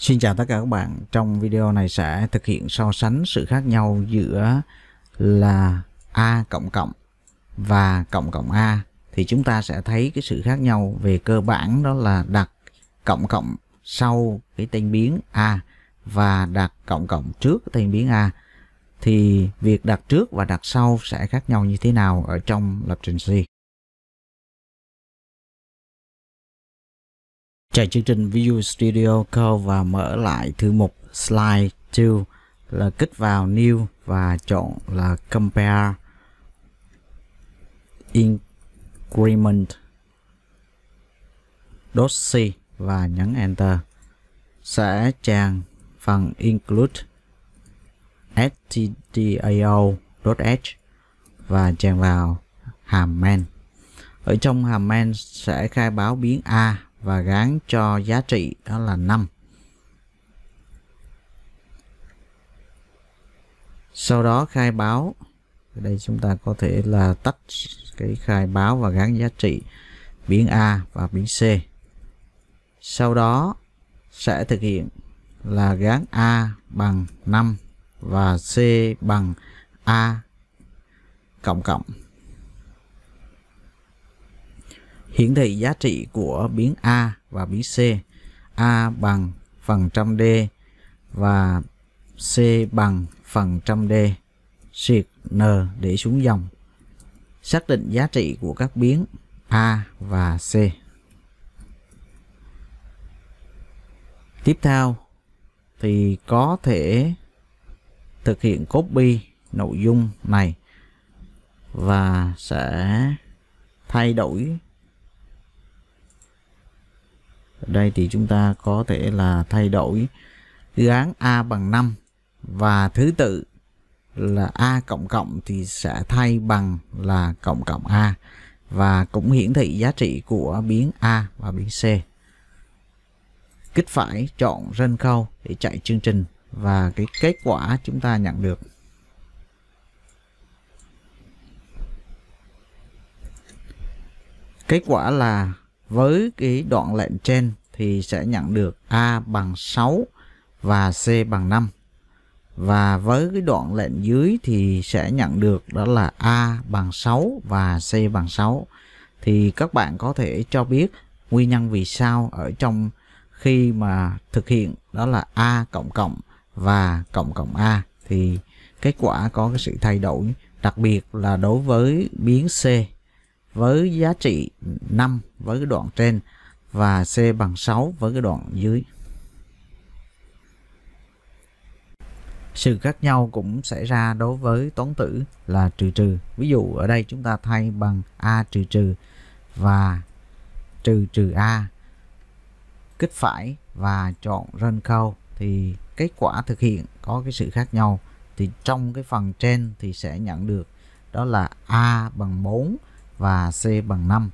Xin chào tất cả các bạn, trong video này sẽ thực hiện so sánh sự khác nhau giữa là A cộng cộng và cộng cộng A thì chúng ta sẽ thấy cái sự khác nhau về cơ bản đó là đặt cộng cộng sau cái tên biến A và đặt cộng cộng trước tên biến A thì việc đặt trước và đặt sau sẽ khác nhau như thế nào ở trong lập trình C. chạy chương trình Visual Studio Code và mở lại thư mục Slide 2 là kích vào New và chọn là Compare Increment .c và nhấn Enter sẽ tràn phần include stdio.h và tràn vào hàm main ở trong hàm main sẽ khai báo biến a và gán cho giá trị đó là 5. Sau đó khai báo. đây chúng ta có thể là tách cái khai báo và gán giá trị biến A và biến C. Sau đó sẽ thực hiện là gán A bằng 5 và C bằng A cộng cộng hiển thị giá trị của biến A và biến C. A bằng phần trăm D và C bằng phần trăm D. Siệt N để xuống dòng. Xác định giá trị của các biến A và C. Tiếp theo thì có thể thực hiện copy nội dung này và sẽ thay đổi đây thì chúng ta có thể là thay đổi dự án A bằng 5 và thứ tự là A cộng cộng thì sẽ thay bằng là cộng cộng A và cũng hiển thị giá trị của biến A và biến C. Kích phải chọn rân khâu để chạy chương trình và cái kết quả chúng ta nhận được. Kết quả là với cái đoạn lệnh trên thì sẽ nhận được A bằng 6 và C bằng 5. Và với cái đoạn lệnh dưới thì sẽ nhận được đó là A bằng 6 và C bằng 6. Thì các bạn có thể cho biết nguyên nhân vì sao ở trong khi mà thực hiện đó là A cộng cộng và cộng cộng A thì kết quả có cái sự thay đổi đặc biệt là đối với biến C với giá trị 5 với cái đoạn trên và C bằng 6 với cái đoạn dưới. Sự khác nhau cũng xảy ra đối với toán tử là trừ trừ. Ví dụ ở đây chúng ta thay bằng A trừ trừ và trừ trừ A. Kích phải và chọn run câu thì kết quả thực hiện có cái sự khác nhau. Thì trong cái phần trên thì sẽ nhận được đó là A bằng 4 và C bằng 5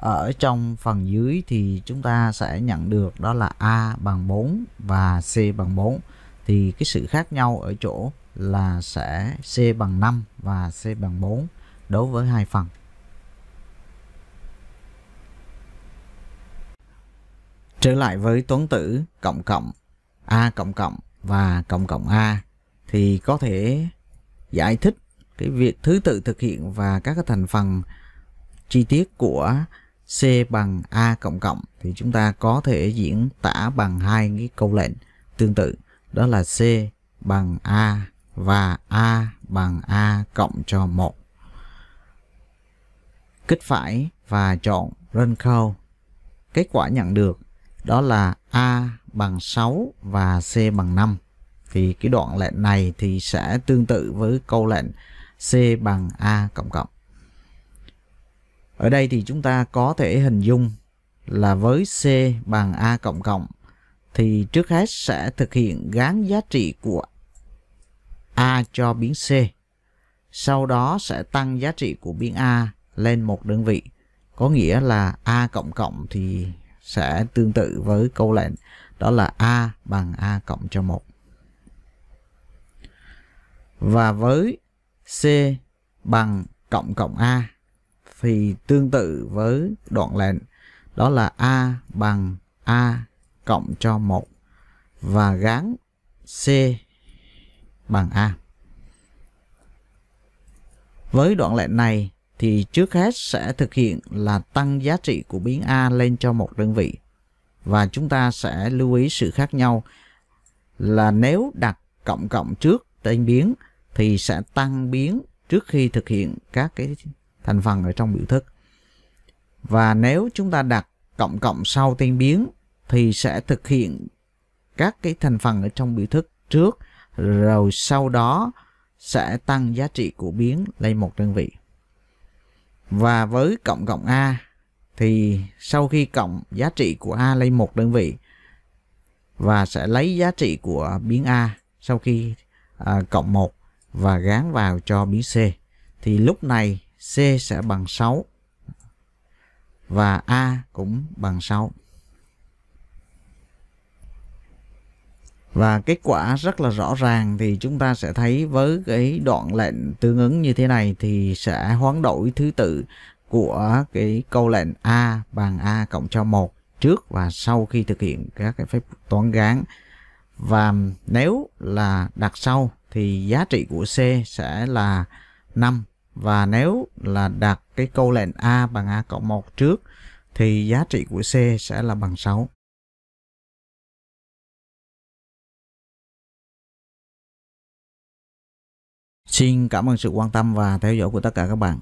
ở trong phần dưới thì chúng ta sẽ nhận được đó là A bằng 4 và C bằng 4 thì cái sự khác nhau ở chỗ là sẽ C bằng 5 và C bằng 4 đối với hai phần trở lại với tuấn tử cộng cộng A cộng cộng và cộng cộng A thì có thể giải thích cái việc thứ tự thực hiện và các thành phần chi tiết của C bằng A cộng cộng thì chúng ta có thể diễn tả bằng hai cái câu lệnh tương tự đó là C bằng A và A bằng A cộng cho 1. Kích phải và chọn run khâu. Kết quả nhận được đó là A bằng 6 và C bằng 5. Thì cái đoạn lệnh này thì sẽ tương tự với câu lệnh C bằng A cộng cộng. Ở đây thì chúng ta có thể hình dung là với C bằng A cộng cộng thì trước hết sẽ thực hiện gán giá trị của A cho biến C. Sau đó sẽ tăng giá trị của biến A lên một đơn vị. Có nghĩa là A cộng cộng thì sẽ tương tự với câu lệnh đó là A bằng A cộng cho 1. Và với C bằng cộng cộng A thì tương tự với đoạn lệnh đó là A bằng A cộng cho 1 và gắn C bằng A. Với đoạn lệnh này thì trước hết sẽ thực hiện là tăng giá trị của biến A lên cho một đơn vị và chúng ta sẽ lưu ý sự khác nhau là nếu đặt cộng cộng trước tên biến thì sẽ tăng biến trước khi thực hiện các cái thành phần ở trong biểu thức. Và nếu chúng ta đặt cộng cộng sau tên biến thì sẽ thực hiện các cái thành phần ở trong biểu thức trước rồi sau đó sẽ tăng giá trị của biến lên một đơn vị. Và với cộng cộng A thì sau khi cộng giá trị của A lên một đơn vị và sẽ lấy giá trị của biến A sau khi à, cộng 1 và gán vào cho biến C thì lúc này C sẽ bằng 6 và A cũng bằng 6. Và kết quả rất là rõ ràng thì chúng ta sẽ thấy với cái đoạn lệnh tương ứng như thế này thì sẽ hoán đổi thứ tự của cái câu lệnh A bằng A cộng cho 1 trước và sau khi thực hiện các cái phép toán gán. Và nếu là đặt sau thì giá trị của C sẽ là 5 và nếu là đặt cái câu lệnh A bằng A cộng 1 trước thì giá trị của C sẽ là bằng 6. Xin cảm ơn sự quan tâm và theo dõi của tất cả các bạn.